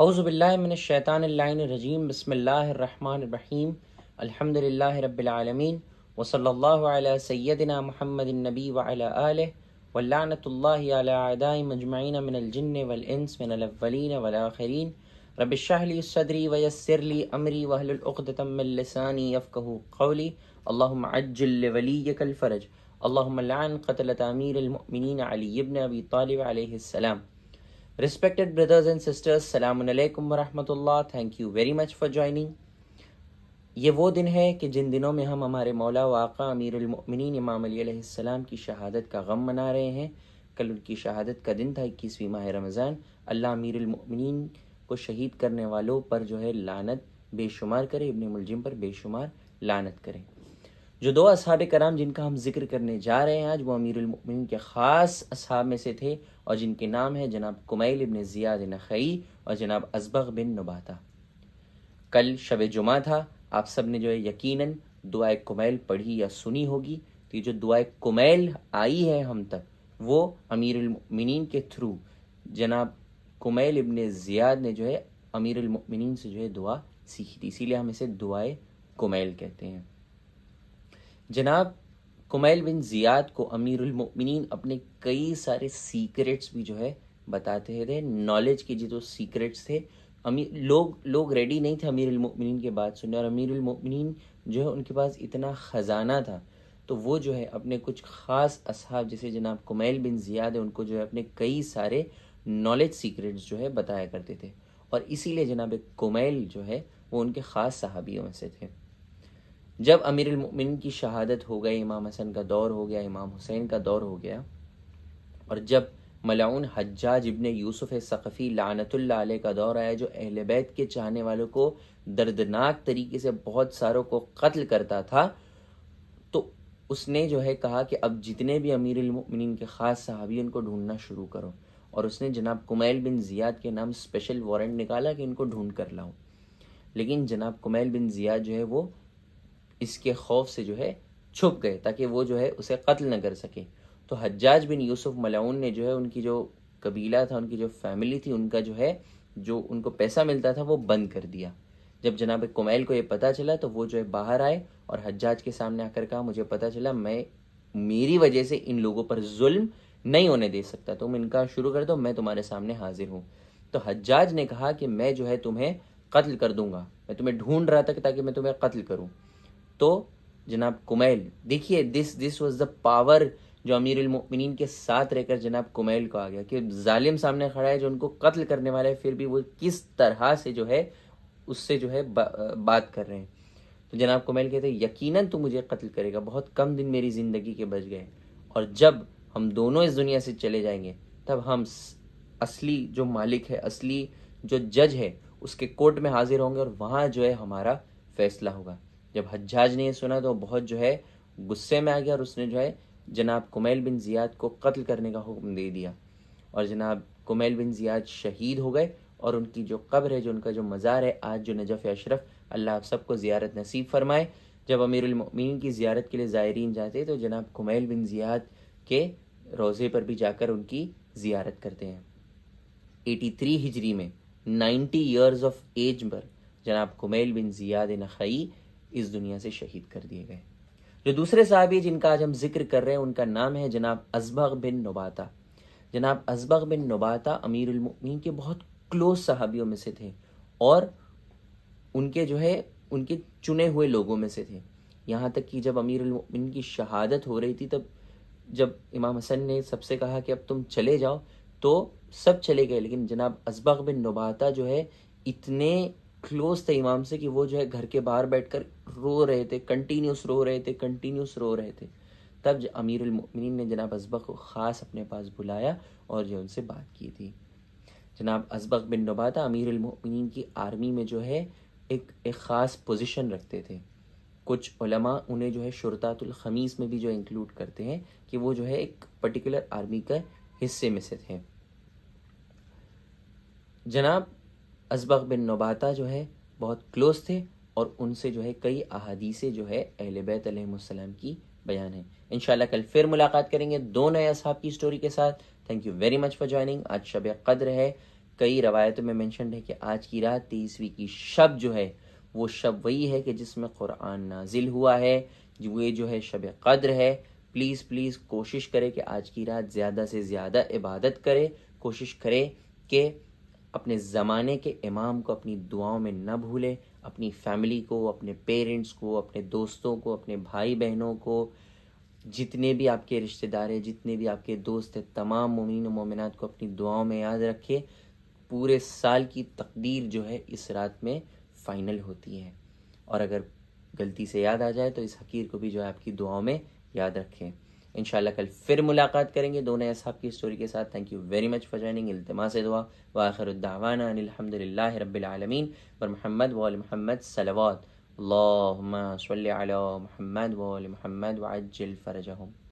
أعوذ بالله من الشيطان اللعين الرجيم بسم الله الرحمن الرحيم الحمد لله رب العالمين وصلى الله على سيدنا محمد النبي وعلى آله واللعنة الله على عدائی مجمعين من الجن والانس من الأولين والآخرين رب اشرح لي صدری ويسر لي أمري وهل عقدۃ من لساني يفقه قولي اللهم عجل لوليك الفرج اللهم لعن قتلة أمير المؤمنين علي بن أبي طالب عليه السلام Respected brothers and sisters Salamun alaikum thank you very much for for ये वो दिन है कि जिन दिनों में हम हमारे मौला वाक़ा अमीरमिन इमाम की शहादत का गम मना रहे हैं कल उनकी शहादत का दिन था इक्कीसवीं माह रमज़ान अल्लाह अमीरमिन को शहीद करने वालों पर जो है लानत बेशुमार करें इबन मुलजिम पर बेशुमार लानत करें जो दो असहाब कराम जिनका हम जिक्र करने जा रहे हैं आज वो अमीरमिन के ख़ास असहाब में से थे और जिनके नाम है जनाब कुमैल इबन ज़ियाद नखई और जनाब अजबक बिन नबाता कल शब जुमा था आप सब ने जो है यकीनन दुआ कुमैल पढ़ी या सुनी होगी तो ये जो दुआ कुमैल आई है हम तक वो अमीरमिन के थ्रू जनाब कुमैल इबन ज़ियाद ने जो है अमीरमिन से जो है दुआ सीखी थी इसीलिए हम इसे दुआए कुमैल कहते हैं जनाब कुमैल बिन जियाद को अमीरमिन अपने कई सारे सीक्रेट्स भी जो है बताते थे नॉलेज के जो तो सीक्रेट्स थे अमीर लोग लोग रेडी नहीं थे अमीरमिन के बात सुनने और अमीरमिन जो है उनके पास इतना ख़जाना था तो वो जो है अपने कुछ ख़ास असहाब जैसे जनाब कुमैल बिन जियाद है उनको जो है अपने कई सारे नॉलेज सीक्रेट्स जो है बताया करते थे और इसीलिए जनाब कुमैल जो है वो उनके ख़ास सहाबियों में से थे जब अमीर उमिन की शहादत हो गई इमाम हसन का दौर हो गया इमाम हुसैन का दौर हो गया और जब मलाउन हज्जाज इबन यूसुफ सक़फ़ी लानतल का दौर आया जो अहल बैत के चाहने वालों को दर्दनाक तरीके से बहुत सारों को कत्ल करता था तो उसने जो है कहा कि अब जितने भी अमीर उलमिन के ख़ास सहाबी उनको ढूंढना शुरू करो और उसने जनाब कुमैल बिन ज़ियाद के नाम स्पेशल वारंट निकाला कि इनको ढूंढ कर लाऊं लेकिन जनाब कुमैल बिन ज़ियाद जो है वो इसके खौफ से जो है छुप गए ताकि वो जो है उसे कत्ल न कर सके तो हज्जाज बिन यूसुफ मलाउन ने जो है उनकी जो कबीला था उनकी जो फैमिली थी उनका जो है जो उनको पैसा मिलता था वो बंद कर दिया जब जनाब कुमैल को ये पता चला तो वो जो है बाहर आए और हज्जाज के सामने आकर कहा मुझे पता चला मैं मेरी वजह से इन लोगों पर जुल्म नहीं होने दे सकता तुम इनका शुरू कर दो मैं तुम्हारे सामने हाजिर हूँ तो हज्जाज ने कहा कि मैं जो है तुम्हें कत्ल कर दूंगा मैं तुम्हें ढूंढ रहा था ताकि मैं तुम्हें कत्ल करूँ तो जनाब कुमैल देखिए this this was the power जो अमीर उलमिन के साथ रहकर जनाब कुमैल को आ गया कि जालिम सामने खड़ा है जो उनको कत्ल करने वाला है फिर भी वो किस तरह से जो है उससे जो है बा, बात कर रहे हैं तो जनाब कुमैल कहते हैं यकीनन तू मुझे कत्ल करेगा बहुत कम दिन मेरी ज़िंदगी के बच गए और जब हम दोनों इस दुनिया से चले जाएंगे तब हम असली जो मालिक है असली जो जज है उसके कोर्ट में हाजिर होंगे और वहाँ जो है हमारा फैसला होगा जब हज्जाज ने यह सुना तो बहुत जो है गुस्से में आ गया और उसने जो है जनाब कुमैल बिन ज़ियाद को कत्ल करने का हुक्म दे दिया और जनाब कुमैल बिन ज़ियाद शहीद हो गए और उनकी जो कब्र है जो उनका जो मज़ार है आज जो नजफ़ अशरफ अल्लाह आप सबको ज़ियारत नसीब फरमाए जब अमीरमिन की ज़्यारत के लिए ज़ायरीन जाते तो जनाब कुमैल बिन ज़ियाद के रोज़े पर भी जाकर उनकी ज़ियारत करते हैं 83 हिजरी में 90 इयर्स ऑफ एज पर जनाब कुमैल बिन ज़ियाद नखई इस दुनिया से शहीद कर दिए गए जो दूसरे साहबी जिनका आज हम जिक्र कर रहे हैं उनका नाम है जनाब असबग बिन नबाता जनाब अजबक बिन नबाता अमीरमिन के बहुत क्लोज साहबियों में से थे और उनके जो है उनके चुने हुए लोगों में से थे यहाँ तक कि जब अमीरमिन की शहादत हो रही थी तब जब इमाम हसन ने सबसे कहा कि अब तुम चले जाओ तो सब चले गए लेकिन जनाब असबग बिन नबाता जो है इतने क्लोज थे इमाम से कि वो जो है घर के बाहर बैठकर रो रहे थे कंटिन्यूस रो रहे थे कंटिन्यूस रो रहे थे तब अमीरमिन ने जनाब असबक को ख़ास अपने पास बुलाया और जो उनसे बात की थी जनाब असबक बिन नबाता अमीरमिन की आर्मी में जो है एक एक ख़ास पोजीशन रखते थे कुछ उलमा उन्हें जो है शुरतातुल खमीस में भी जो इंक्लूड करते हैं कि वो जो है एक पर्टिकुलर आर्मी का हिस्से में से थे जनाब असबक बिन नबाता जो है बहुत क्लोज थे और उनसे जो है कई अहादीसें जो है अहल बैत की बयान है इन कल फिर मुलाकात करेंगे दो नए असहाब की स्टोरी के साथ thank you very much for joining आज शब कद्र है कई रवायतों में मैंशन है कि आज की रात तेईसवीं की शब जो है वो शब वही है कि जिसमें कुरान नाजिल हुआ है ये जो है शब कद्र है प्लीज़ प्लीज़ कोशिश करें कि आज की रात ज़्यादा से ज़्यादा इबादत करें कोशिश करें कि अपने ज़माने के इमाम को अपनी दुआओं में न भूलें अपनी फैमिली को अपने पेरेंट्स को अपने दोस्तों को अपने भाई बहनों को जितने भी आपके रिश्तेदार हैं जितने भी आपके दोस्त हैं तमाम मोमिन मोमिनत को अपनी दुआओं में याद रखें पूरे साल की तकदीर जो है इस रात में फ़ाइनल होती है और अगर गलती से याद आ जाए तो इस हकीर को भी जो है आपकी दुआओं में याद रखें इन कल फिर मुलाकात करेंगे दो नए साहब की स्टोरी के साथ thank you very much for joining इल्तमास दुआ वाखरुद्दावाना अलहमदिल्ला रबालमीन पर महमद वाल महमद सलवात महमद वाल महमद वाजल फ़रजहम